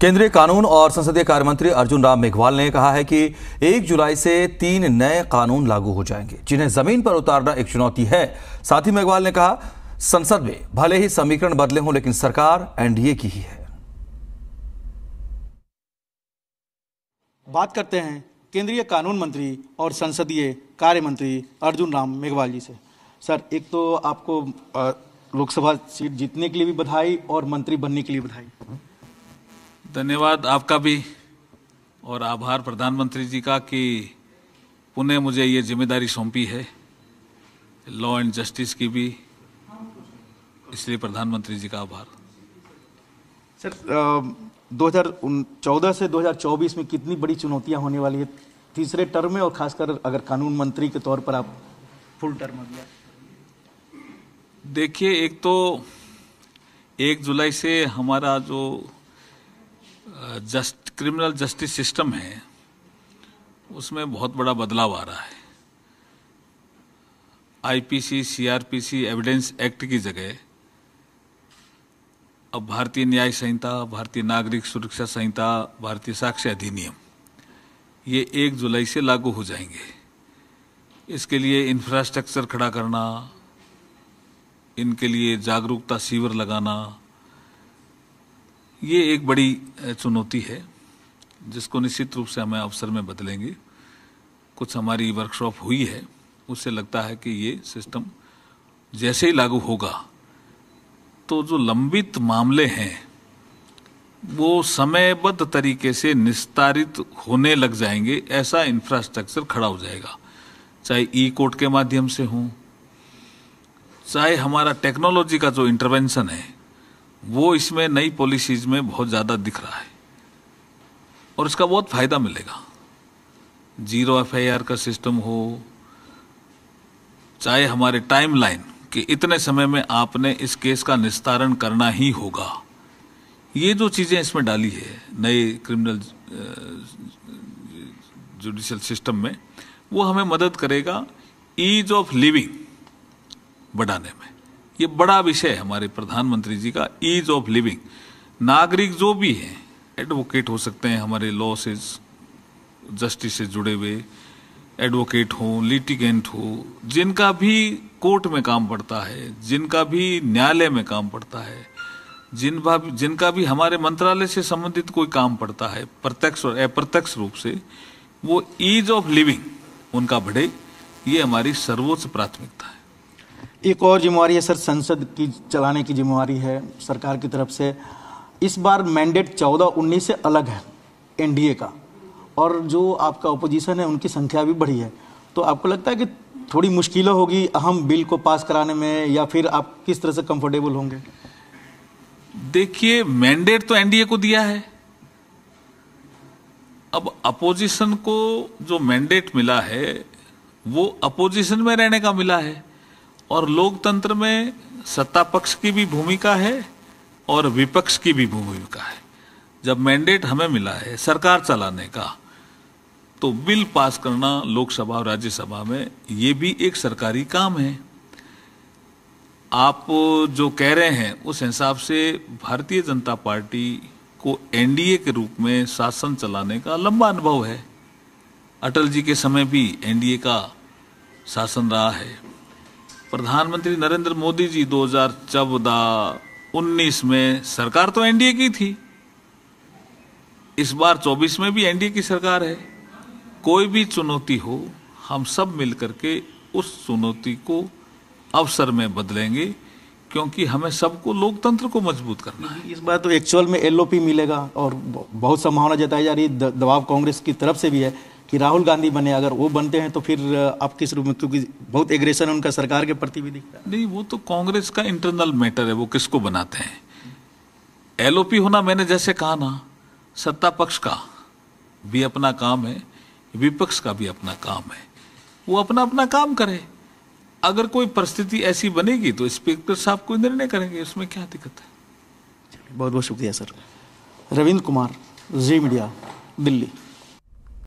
केंद्रीय कानून और संसदीय कार्य मंत्री अर्जुन राम मेघवाल ने कहा है कि एक जुलाई से तीन नए कानून लागू हो जाएंगे जिन्हें जमीन पर उतारना एक चुनौती है साथ ही मेघवाल ने कहा संसद में भले ही समीकरण बदले हों लेकिन सरकार एनडीए की ही है बात करते हैं केंद्रीय कानून मंत्री और संसदीय कार्य मंत्री अर्जुन राम मेघवाल जी से सर एक तो आपको लोकसभा सीट जीतने के लिए भी बधाई और मंत्री बनने के लिए बधाई धन्यवाद आपका भी और आभार प्रधानमंत्री जी का कि पुणे मुझे ये जिम्मेदारी सौंपी है लॉ एंड जस्टिस की भी इसलिए प्रधानमंत्री जी का आभार सर दो चौदह से 2024 में कितनी बड़ी चुनौतियां होने वाली है तीसरे टर्म में और खासकर अगर कानून मंत्री के तौर पर आप फुल टर्म देखिए एक तो एक जुलाई से हमारा जो जस्ट क्रिमिनल जस्टिस सिस्टम है उसमें बहुत बड़ा बदलाव आ रहा है आईपीसी सीआरपीसी एविडेंस एक्ट की जगह अब भारतीय न्याय संहिता भारतीय नागरिक सुरक्षा संहिता भारतीय साक्ष्य अधिनियम ये एक जुलाई से लागू हो जाएंगे इसके लिए इंफ्रास्ट्रक्चर खड़ा करना इनके लिए जागरूकता शिविर लगाना ये एक बड़ी चुनौती है जिसको निश्चित रूप से हमें अवसर में बदलेंगे कुछ हमारी वर्कशॉप हुई है उससे लगता है कि ये सिस्टम जैसे ही लागू होगा तो जो लंबित मामले हैं वो समयबद्ध तरीके से निस्तारित होने लग जाएंगे ऐसा इंफ्रास्ट्रक्चर खड़ा हो जाएगा चाहे ई कोर्ट के माध्यम से हों चाहे हमारा टेक्नोलॉजी का जो इंटरवेंशन है वो इसमें नई पॉलिसीज में बहुत ज़्यादा दिख रहा है और इसका बहुत फ़ायदा मिलेगा जीरो एफ का सिस्टम हो चाहे हमारे टाइम लाइन कि इतने समय में आपने इस केस का निस्तारण करना ही होगा ये जो चीज़ें इसमें डाली है नए क्रिमिनल जुडिशल सिस्टम में वो हमें मदद करेगा ईज ऑफ लिविंग बढ़ाने में ये बड़ा विषय है हमारे प्रधानमंत्री जी का ईज ऑफ लिविंग नागरिक जो भी हैं एडवोकेट हो सकते हैं हमारे लॉ से जस्टिस से जुड़े हुए एडवोकेट हों लिटिगेंट हो जिनका भी कोर्ट में काम पड़ता है जिनका भी न्यायालय में काम पड़ता है जिन भी जिनका भी हमारे मंत्रालय से संबंधित कोई काम पड़ता है प्रत्यक्ष और अप्रत्यक्ष रूप से वो ईज ऑफ लिविंग उनका बढ़े ये हमारी सर्वोच्च प्राथमिकता है एक और जिम्मेवारी है सर संसद की चलाने की जिम्मेवारी है सरकार की तरफ से इस बार मैंडेट चौदह उन्नीस से अलग है एनडीए का और जो आपका अपोजिशन है उनकी संख्या भी बढ़ी है तो आपको लगता है कि थोड़ी मुश्किलें होगी अहम बिल को पास कराने में या फिर आप किस तरह से कंफर्टेबल होंगे देखिए मैंडेट तो एनडीए को दिया है अब अपोजिशन को जो मैंडेट मिला है वो अपोजिशन में रहने का मिला है और लोकतंत्र में सत्ता पक्ष की भी भूमिका है और विपक्ष की भी भूमिका है जब मैंडेट हमें मिला है सरकार चलाने का तो बिल पास करना लोकसभा और राज्यसभा में ये भी एक सरकारी काम है आप जो कह रहे हैं उस हिसाब से भारतीय जनता पार्टी को एनडीए के रूप में शासन चलाने का लंबा अनुभव है अटल जी के समय भी एनडीए का शासन रहा है प्रधानमंत्री नरेंद्र मोदी जी 2014 19 में सरकार तो एनडीए की थी इस बार 24 में भी एनडीए की सरकार है कोई भी चुनौती हो हम सब मिलकर के उस चुनौती को अवसर में बदलेंगे क्योंकि हमें सबको लोकतंत्र को मजबूत करना है इस बार तो एक्चुअल में एलओपी मिलेगा और बहुत संभावना जताई जा रही है दबाव कांग्रेस की तरफ से भी है कि राहुल गांधी बने अगर वो बनते हैं तो फिर आप किस रूप में क्योंकि बहुत एग्रेशन उनका सरकार के प्रति भी दिखता है नहीं वो तो कांग्रेस का इंटरनल मैटर है वो किसको बनाते हैं एलओपी होना मैंने जैसे कहा ना सत्ता पक्ष का भी अपना काम है विपक्ष का भी अपना काम है वो अपना अपना काम करे अगर कोई परिस्थिति ऐसी बनेगी तो स्पीकर साहब कोई निर्णय करेंगे उसमें क्या दिक्कत है बहुत बहुत शुक्रिया सर रविंद्र कुमार जी मीडिया दिल्ली